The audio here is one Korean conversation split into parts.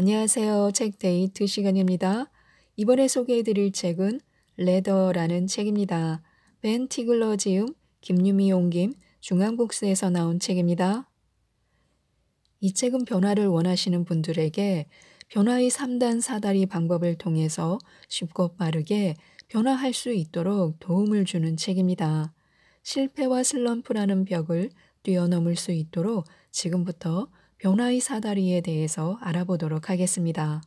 안녕하세요. 책 데이트 시간입니다. 이번에 소개해드릴 책은 레더라는 책입니다. 벤 티글러 지음, 김유미 용김, 중앙북스에서 나온 책입니다. 이 책은 변화를 원하시는 분들에게 변화의 3단 4다리 방법을 통해서 쉽고 빠르게 변화할 수 있도록 도움을 주는 책입니다. 실패와 슬럼프라는 벽을 뛰어넘을 수 있도록 지금부터 변화의 사다리에 대해서 알아보도록 하겠습니다.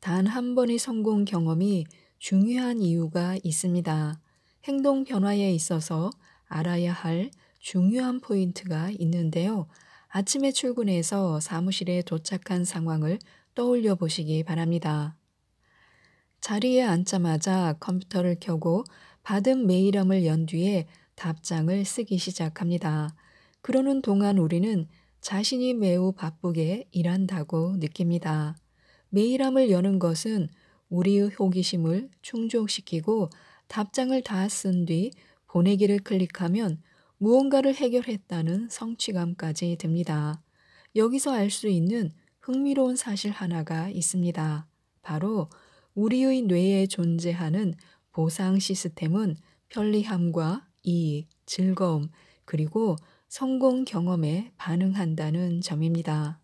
단 한 번의 성공 경험이 중요한 이유가 있습니다. 행동 변화에 있어서 알아야 할 중요한 포인트가 있는데요. 아침에 출근해서 사무실에 도착한 상황을 떠올려 보시기 바랍니다. 자리에 앉자마자 컴퓨터를 켜고 받은 메일함을 연 뒤에 답장을 쓰기 시작합니다. 그러는 동안 우리는 자신이 매우 바쁘게 일한다고 느낍니다. 메일함을 여는 것은 우리의 호기심을 충족시키고 답장을 다 쓴 뒤 보내기를 클릭하면 무언가를 해결했다는 성취감까지 듭니다. 여기서 알 수 있는 흥미로운 사실 하나가 있습니다. 바로 우리의 뇌에 존재하는 보상 시스템은 편리함과 이익, 즐거움, 그리고 성공 경험에 반응한다는 점입니다.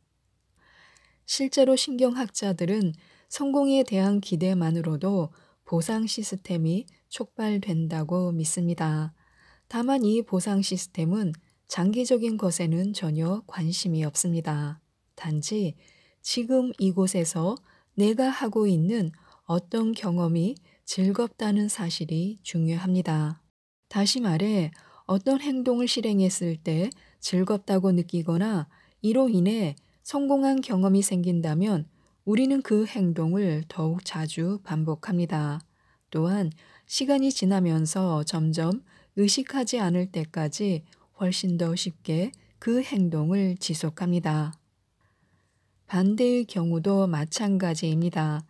실제로 신경학자들은 성공에 대한 기대만으로도 보상 시스템이 촉발된다고 믿습니다. 다만 이 보상 시스템은 장기적인 것에는 전혀 관심이 없습니다. 단지 지금 이곳에서 내가 하고 있는 어떤 경험이 즐겁다는 사실이 중요합니다. 다시 말해, 어떤 행동을 실행했을 때 즐겁다고 느끼거나 이로 인해 성공한 경험이 생긴다면 우리는 그 행동을 더욱 자주 반복합니다. 또한 시간이 지나면서 점점 의식하지 않을 때까지 훨씬 더 쉽게 그 행동을 지속합니다. 반대의 경우도 마찬가지입니다.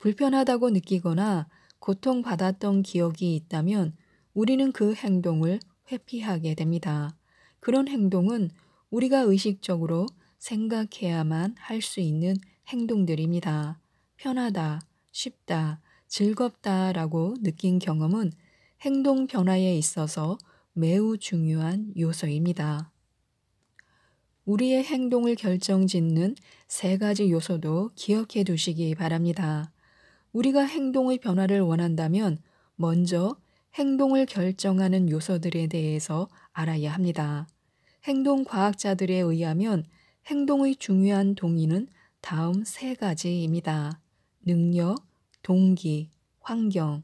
불편하다고 느끼거나 고통받았던 기억이 있다면 우리는 그 행동을 회피하게 됩니다. 그런 행동은 우리가 의식적으로 생각해야만 할 수 있는 행동들입니다. 편하다, 쉽다, 즐겁다 라고 느낀 경험은 행동 변화에 있어서 매우 중요한 요소입니다. 우리의 행동을 결정 짓는 세 가지 요소도 기억해 두시기 바랍니다. 우리가 행동의 변화를 원한다면 먼저 행동을 결정하는 요소들에 대해서 알아야 합니다. 행동 과학자들에 의하면 행동의 중요한 동의는 다음 세 가지입니다. 능력, 동기, 환경.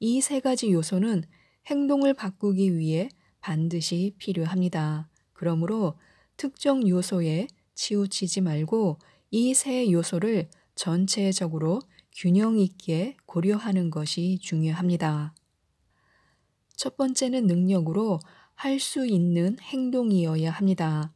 이 세 가지 요소는 행동을 바꾸기 위해 반드시 필요합니다. 그러므로 특정 요소에 치우치지 말고 이 세 요소를 전체적으로 균형 있게 고려하는 것이 중요합니다. 첫 번째는 능력으로 할 수 있는 행동이어야 합니다.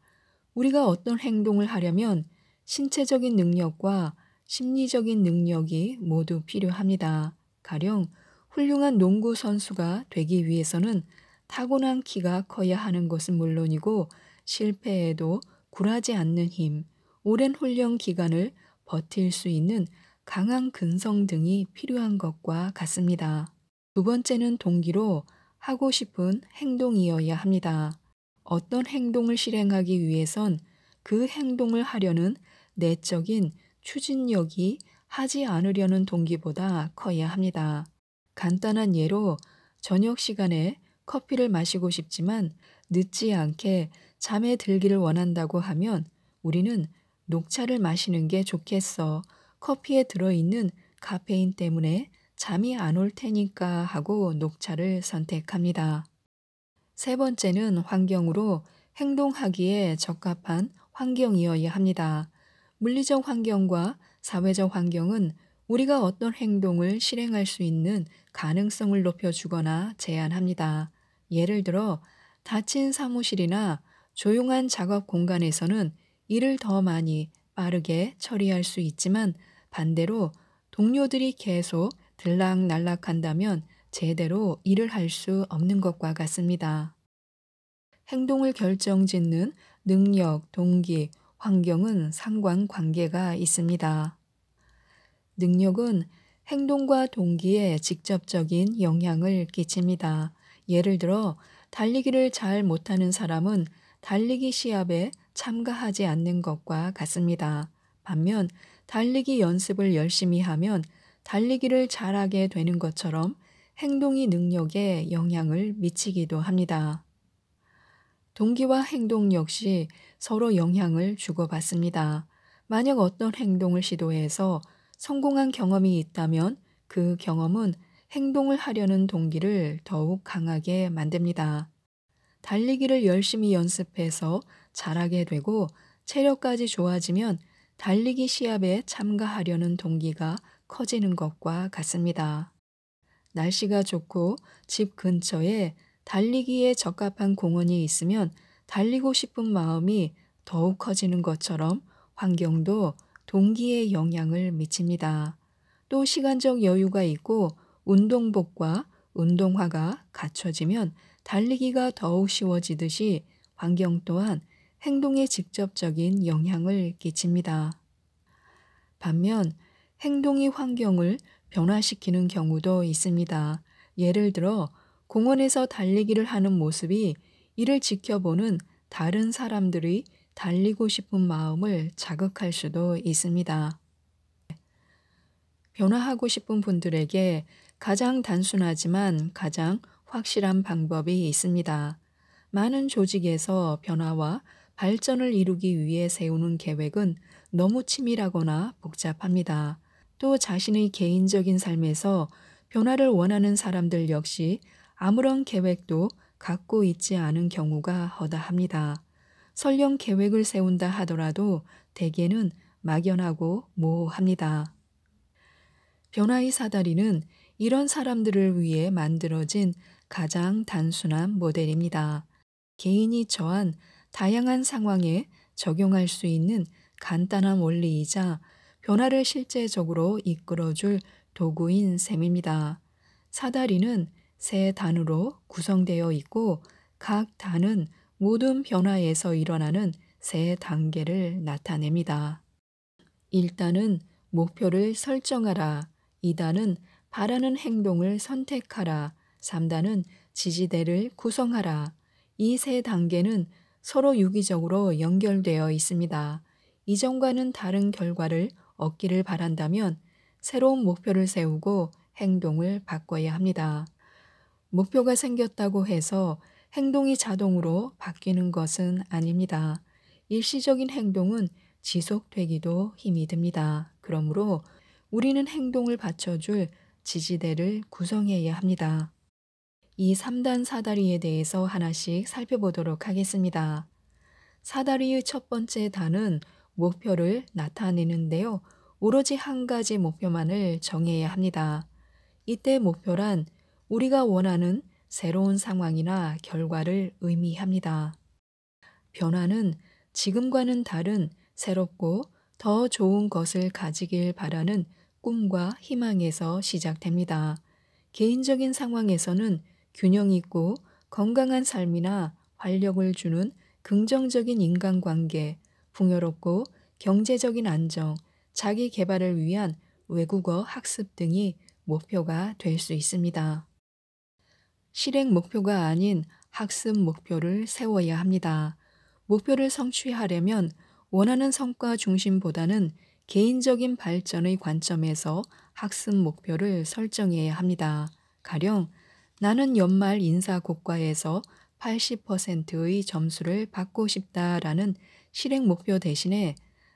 우리가 어떤 행동을 하려면 신체적인 능력과 심리적인 능력이 모두 필요합니다. 가령 훌륭한 농구 선수가 되기 위해서는 타고난 키가 커야 하는 것은 물론이고 실패에도 굴하지 않는 힘, 오랜 훈련 기간을 버틸 수 있는 강한 근성 등이 필요한 것과 같습니다. 두 번째는 동기로 하고 싶은 행동이어야 합니다. 어떤 행동을 실행하기 위해선 그 행동을 하려는 내적인 추진력이 하지 않으려는 동기보다 커야 합니다. 간단한 예로 저녁 시간에 커피를 마시고 싶지만 늦지 않게 잠에 들기를 원한다고 하면 우리는 녹차를 마시는 게 좋겠어. 커피에 들어있는 카페인 때문에 잠이 안 올 테니까 하고 녹차를 선택합니다. 세 번째는 환경으로 행동하기에 적합한 환경이어야 합니다. 물리적 환경과 사회적 환경은 우리가 어떤 행동을 실행할 수 있는 가능성을 높여주거나 제한합니다. 예를 들어 닫힌 사무실이나 조용한 작업 공간에서는 일을 더 많이 빠르게 처리할 수 있지만 반대로 동료들이 계속 들락날락한다면 제대로 일을 할 수 없는 것과 같습니다. 행동을 결정짓는 능력, 동기, 환경은 상관관계가 있습니다. 능력은 행동과 동기에 직접적인 영향을 끼칩니다. 예를 들어 달리기를 잘 못하는 사람은 달리기 시합에 참가하지 않는 것과 같습니다. 반면 달리기 연습을 열심히 하면 달리기를 잘하게 되는 것처럼 행동이 능력에 영향을 미치기도 합니다. 동기와 행동 역시 서로 영향을 주고받습니다. 만약 어떤 행동을 시도해서 성공한 경험이 있다면 그 경험은 행동을 하려는 동기를 더욱 강하게 만듭니다. 달리기를 열심히 연습해서 잘하게 되고 체력까지 좋아지면 달리기 시합에 참가하려는 동기가 커지는 것과 같습니다. 날씨가 좋고 집 근처에 달리기에 적합한 공원이 있으면 달리고 싶은 마음이 더욱 커지는 것처럼 환경도 동기에 영향을 미칩니다. 또 시간적 여유가 있고 운동복과 운동화가 갖춰지면 달리기가 더욱 쉬워지듯이 환경 또한 행동에 직접적인 영향을 끼칩니다. 반면 행동이 환경을 변화시키는 경우도 있습니다. 예를 들어 공원에서 달리기를 하는 모습이 이를 지켜보는 다른 사람들이 달리고 싶은 마음을 자극할 수도 있습니다. 변화하고 싶은 분들에게 가장 단순하지만 가장 확실한 방법이 있습니다. 많은 조직에서 변화와 발전을 이루기 위해 세우는 계획은 너무 치밀하거나 복잡합니다. 또 자신의 개인적인 삶에서 변화를 원하는 사람들 역시 아무런 계획도 갖고 있지 않은 경우가 허다합니다. 설령 계획을 세운다 하더라도 대개는 막연하고 모호합니다. 변화의 사다리는 이런 사람들을 위해 만들어진 가장 단순한 모델입니다. 개인이 처한 다양한 상황에 적용할 수 있는 간단한 원리이자 변화를 실제적으로 이끌어줄 도구인 셈입니다. 사다리는 세 단으로 구성되어 있고 각 단은 모든 변화에서 일어나는 세 단계를 나타냅니다. 1단은 목표를 설정하라, 2단은 바라는 행동을 선택하라, 3단은 지지대를 구성하라. 이 세 단계는 서로 유기적으로 연결되어 있습니다. 이전과는 다른 결과를 얻기를 바란다면 새로운 목표를 세우고 행동을 바꿔야 합니다. 목표가 생겼다고 해서 행동이 자동으로 바뀌는 것은 아닙니다. 일시적인 행동은 지속되기도 힘이 듭니다. 그러므로 우리는 행동을 받쳐줄 지지대를 구성해야 합니다. 이 3단 사다리에 대해서 하나씩 살펴보도록 하겠습니다. 사다리의 첫 번째 단은 목표를 나타내는데요. 오로지 한 가지 목표만을 정해야 합니다. 이때 목표란 우리가 원하는 새로운 상황이나 결과를 의미합니다. 변화는 지금과는 다른 새롭고 더 좋은 것을 가지길 바라는 꿈과 희망에서 시작됩니다. 개인적인 상황에서는 균형 있고 건강한 삶이나 활력을 주는 긍정적인 인간관계, 풍요롭고 경제적인 안정, 자기 개발을 위한 외국어 학습 등이 목표가 될 수 있습니다. 실행 목표가 아닌 학습 목표를 세워야 합니다. 목표를 성취하려면 원하는 성과 중심보다는 개인적인 발전의 관점에서 학습 목표를 설정해야 합니다. 가령 나는 연말 인사고과에서 80%의 점수를 받고 싶다라는 실행 목표 대신에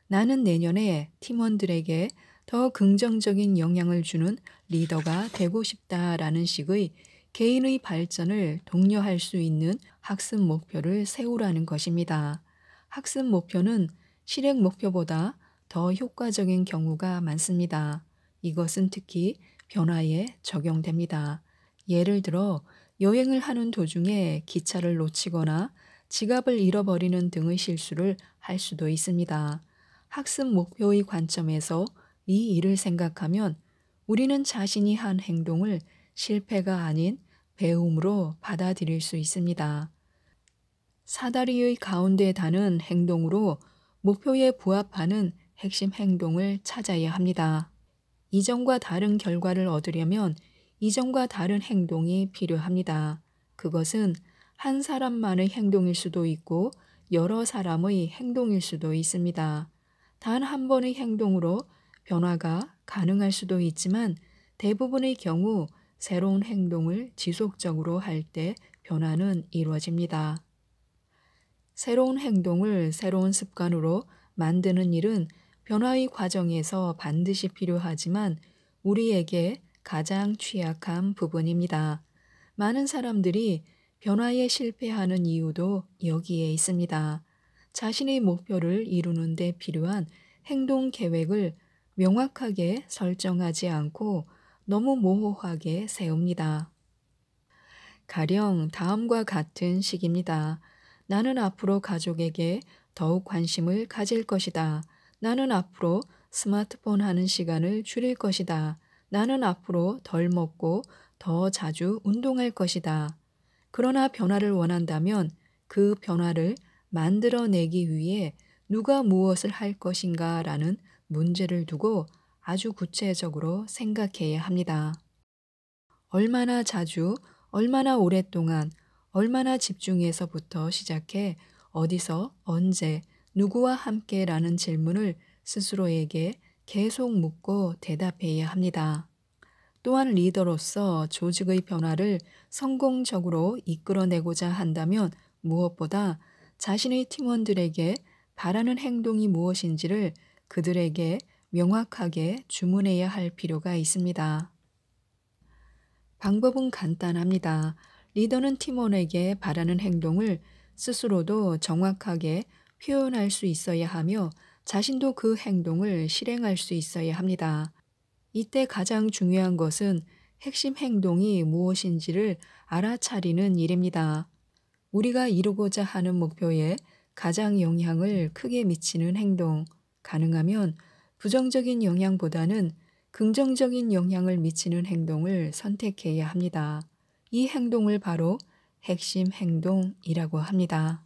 나는 내년에 팀원들에게 더 긍정적인 영향을 주는 리더가 되고 싶다라는 식의 개인의 발전을 독려할 수 있는 학습 목표를 세우라는 것입니다. 학습 목표는 실행 목표보다 더 효과적인 경우가 많습니다. 이것은 특히 변화에 적용됩니다. 예를 들어 여행을 하는 도중에 기차를 놓치거나 지갑을 잃어버리는 등의 실수를 할 수도 있습니다. 학습 목표의 관점에서 이 일을 생각하면 우리는 자신이 한 행동을 실패가 아닌 배움으로 받아들일 수 있습니다. 사다리의 가운데 다는 행동으로 목표에 부합하는 핵심 행동을 찾아야 합니다. 이전과 다른 결과를 얻으려면 이전과 다른 행동이 필요합니다. 그것은 한 사람만의 행동일 수도 있고 여러 사람의 행동일 수도 있습니다. 단 한 번의 행동으로 변화가 가능할 수도 있지만 대부분의 경우 새로운 행동을 지속적으로 할 때 변화는 이루어집니다. 새로운 행동을 새로운 습관으로 만드는 일은 변화의 과정에서 반드시 필요하지만 우리에게 가장 취약한 부분입니다. 많은 사람들이 변화에 실패하는 이유도 여기에 있습니다. 자신의 목표를 이루는 데 필요한 행동 계획을 명확하게 설정하지 않고 너무 모호하게 세웁니다. 가령 다음과 같은 식입니다. 나는 앞으로 가족에게 더욱 관심을 가질 것이다. 나는 앞으로 스마트폰 하는 시간을 줄일 것이다. 나는 앞으로 덜 먹고 더 자주 운동할 것이다. 그러나 변화를 원한다면 그 변화를 만들어내기 위해 누가 무엇을 할 것인가 라는 문제를 두고 아주 구체적으로 생각해야 합니다. 얼마나 자주, 얼마나 오랫동안, 얼마나 집중해서부터 시작해 어디서, 언제, 누구와 함께 라는 질문을 스스로에게 계속 묻고 대답해야 합니다. 또한 리더로서 조직의 변화를 성공적으로 이끌어내고자 한다면 무엇보다 자신의 팀원들에게 바라는 행동이 무엇인지를 그들에게 명확하게 주문해야 할 필요가 있습니다. 방법은 간단합니다. 리더는 팀원에게 바라는 행동을 스스로도 정확하게 표현할 수 있어야 하며 자신도 그 행동을 실행할 수 있어야 합니다. 이때 가장 중요한 것은 핵심 행동이 무엇인지를 알아차리는 일입니다. 우리가 이루고자 하는 목표에 가장 영향을 크게 미치는 행동, 가능하면 부정적인 영향보다는 긍정적인 영향을 미치는 행동을 선택해야 합니다. 이 행동을 바로 핵심 행동이라고 합니다.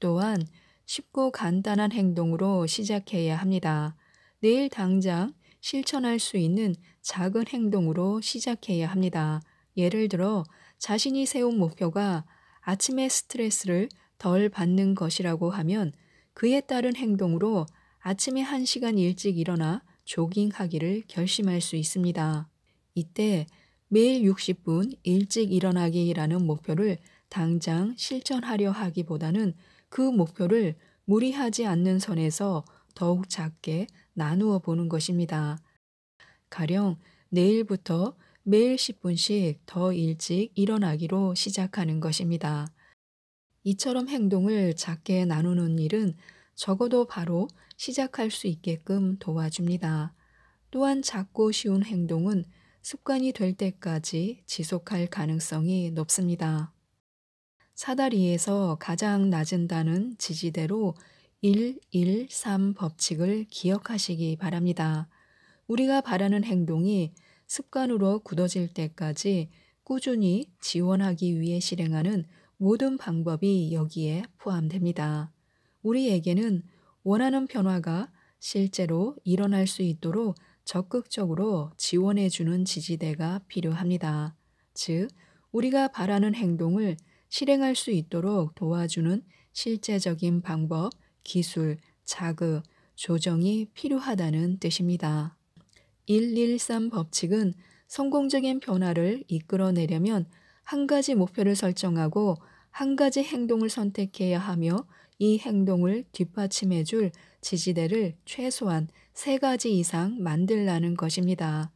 또한 쉽고 간단한 행동으로 시작해야 합니다. 내일 당장 실천할 수 있는 작은 행동으로 시작해야 합니다. 예를 들어 자신이 세운 목표가 아침에 스트레스를 덜 받는 것이라고 하면 그에 따른 행동으로 아침에 한시간 일찍 일어나 조깅하기를 결심할 수 있습니다. 이때 매일 60분 일찍 일어나기라는 목표를 당장 실천하려 하기보다는 그 목표를 무리하지 않는 선에서 더욱 작게 나누어 보는 것입니다. 가령 내일부터 매일 10분씩 더 일찍 일어나기로 시작하는 것입니다. 이처럼 행동을 작게 나누는 일은 적어도 바로 시작할 수 있게끔 도와줍니다. 또한 작고 쉬운 행동은 습관이 될 때까지 지속할 가능성이 높습니다. 사다리에서 가장 낮은 단은 지지대로 113 법칙을 기억하시기 바랍니다. 우리가 바라는 행동이 습관으로 굳어질 때까지 꾸준히 지원하기 위해 실행하는 모든 방법이 여기에 포함됩니다. 우리에게는 원하는 변화가 실제로 일어날 수 있도록 적극적으로 지원해주는 지지대가 필요합니다. 즉, 우리가 바라는 행동을 실행할 수 있도록 도와주는 실제적인 방법, 기술, 자극, 조정이 필요하다는 뜻입니다. 113 법칙은 성공적인 변화를 이끌어내려면 한 가지 목표를 설정하고 한 가지 행동을 선택해야 하며 이 행동을 뒷받침해 줄 지지대를 최소한 세 가지 이상 만들라는 것입니다.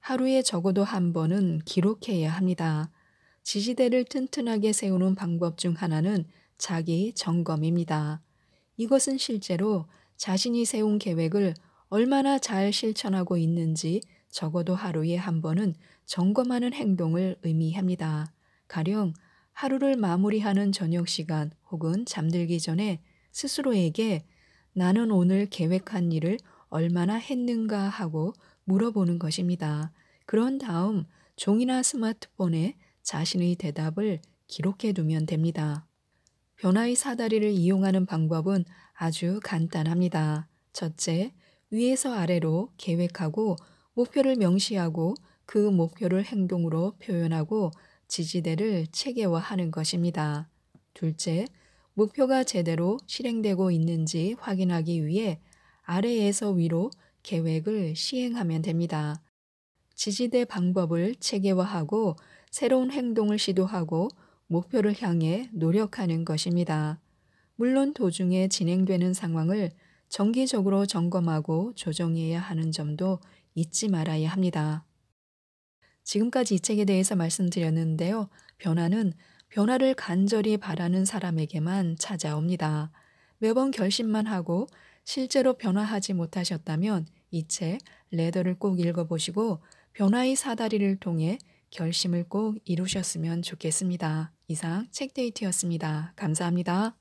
하루에 적어도 한 번은 기록해야 합니다. 지지대를 튼튼하게 세우는 방법 중 하나는 자기 점검입니다. 이것은 실제로 자신이 세운 계획을 얼마나 잘 실천하고 있는지 적어도 하루에 한 번은 점검하는 행동을 의미합니다. 가령 하루를 마무리하는 저녁 시간 혹은 잠들기 전에 스스로에게 나는 오늘 계획한 일을 얼마나 했는가 하고 물어보는 것입니다. 그런 다음 종이나 스마트폰에 자신의 대답을 기록해 두면 됩니다. 변화의 사다리를 이용하는 방법은 아주 간단합니다. 첫째, 위에서 아래로 계획하고 목표를 명시하고 그 목표를 행동으로 표현하고 지지대를 체계화하는 것입니다. 둘째, 목표가 제대로 실행되고 있는지 확인하기 위해 아래에서 위로 계획을 시행하면 됩니다. 지지대 방법을 체계화하고 새로운 행동을 시도하고 목표를 향해 노력하는 것입니다. 물론 도중에 진행되는 상황을 정기적으로 점검하고 조정해야 하는 점도 잊지 말아야 합니다. 지금까지 이 책에 대해서 말씀드렸는데요. 변화는 변화를 간절히 바라는 사람에게만 찾아옵니다. 매번 결심만 하고 실제로 변화하지 못하셨다면 이 책 레더를 꼭 읽어보시고 변화의 사다리를 통해 결심을 꼭 이루셨으면 좋겠습니다. 이상 책데이트였습니다. 감사합니다.